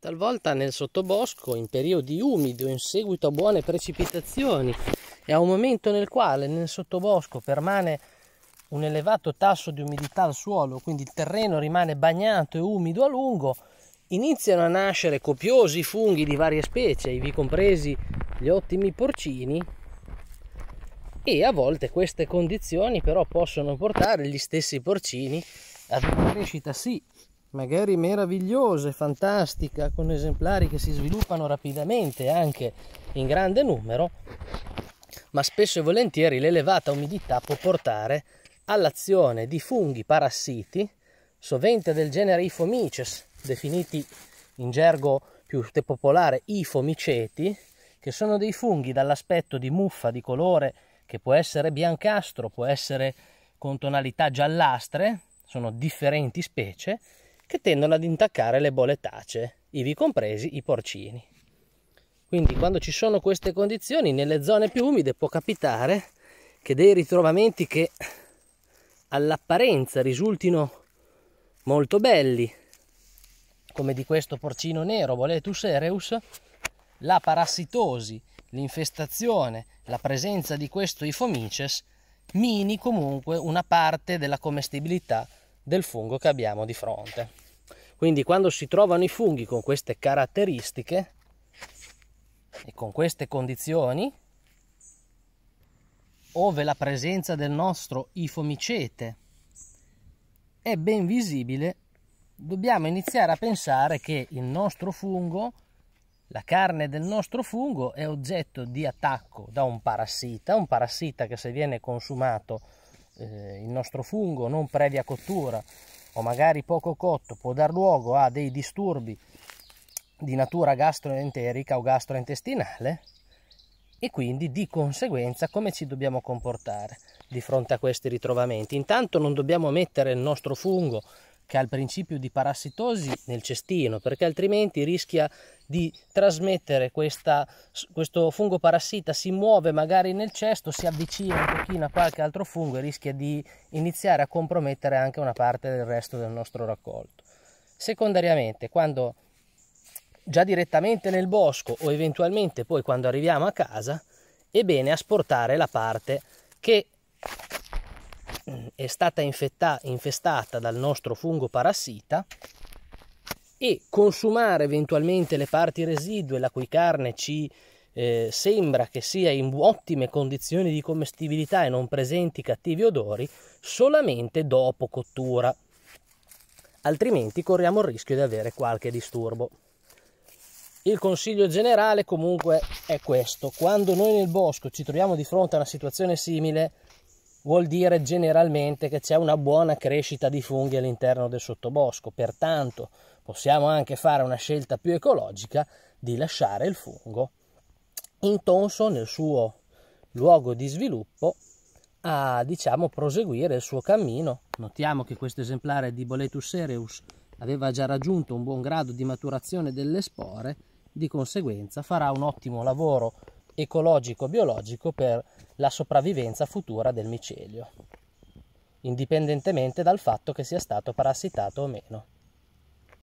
talvolta nel sottobosco in periodi umidi o in seguito a buone precipitazioni e a un momento nel quale nel sottobosco permane un elevato tasso di umidità al suolo, quindi il terreno rimane bagnato e umido a lungo, iniziano a nascere copiosi funghi di varie specie, ivi compresi gli ottimi porcini, e a volte queste condizioni però possono portare gli stessi porcini ad una crescita sì magari meravigliose, fantastica, con esemplari che si sviluppano rapidamente anche in grande numero, ma spesso e volentieri l'elevata umidità può portare all'azione di funghi parassiti, sovente del genere Iphomices, definiti in gergo più popolare ifomiceti, che sono dei funghi dall'aspetto di muffa di colore che può essere biancastro, può essere con tonalità giallastre, sono differenti specie che tendono ad intaccare le boletacee, ivi compresi i porcini. Quindi quando ci sono queste condizioni nelle zone più umide può capitare che dei ritrovamenti che all'apparenza risultino molto belli, come di questo porcino nero Boletus ereus, la parassitosi, l'infestazione, la presenza di questo ifomices mini comunque una parte della commestibilità del fungo che abbiamo di fronte. Quindi quando si trovano i funghi con queste caratteristiche e con queste condizioni, ove la presenza del nostro ifomicete è ben visibile, dobbiamo iniziare a pensare che il nostro fungo, la carne del nostro fungo è oggetto di attacco da un parassita, un parassita che se viene consumato eh, il nostro fungo non previa cottura o magari poco cotto può dar luogo a dei disturbi di natura gastroenterica o gastrointestinale e quindi di conseguenza come ci dobbiamo comportare di fronte a questi ritrovamenti. Intanto non dobbiamo mettere il nostro fungo che ha il principio di parassitosi nel cestino, perché altrimenti rischia di trasmettere questa, questo fungo parassita, si muove magari nel cesto, si avvicina un pochino a qualche altro fungo e rischia di iniziare a compromettere anche una parte del resto del nostro raccolto. Secondariamente, quando già direttamente nel bosco o eventualmente poi quando arriviamo a casa, è bene asportare la parte che Mm, è stata infetta, infestata dal nostro fungo parassita e consumare eventualmente le parti residue la cui carne ci eh, sembra che sia in ottime condizioni di commestibilità e non presenti cattivi odori solamente dopo cottura, altrimenti corriamo il rischio di avere qualche disturbo. Il consiglio generale comunque è questo, quando noi nel bosco ci troviamo di fronte a una situazione simile vuol dire generalmente che c'è una buona crescita di funghi all'interno del sottobosco, pertanto possiamo anche fare una scelta più ecologica di lasciare il fungo intonso nel suo luogo di sviluppo a diciamo proseguire il suo cammino. Notiamo che questo esemplare di Boletus sereus aveva già raggiunto un buon grado di maturazione delle spore, di conseguenza farà un ottimo lavoro ecologico-biologico per la sopravvivenza futura del micelio, indipendentemente dal fatto che sia stato parassitato o meno.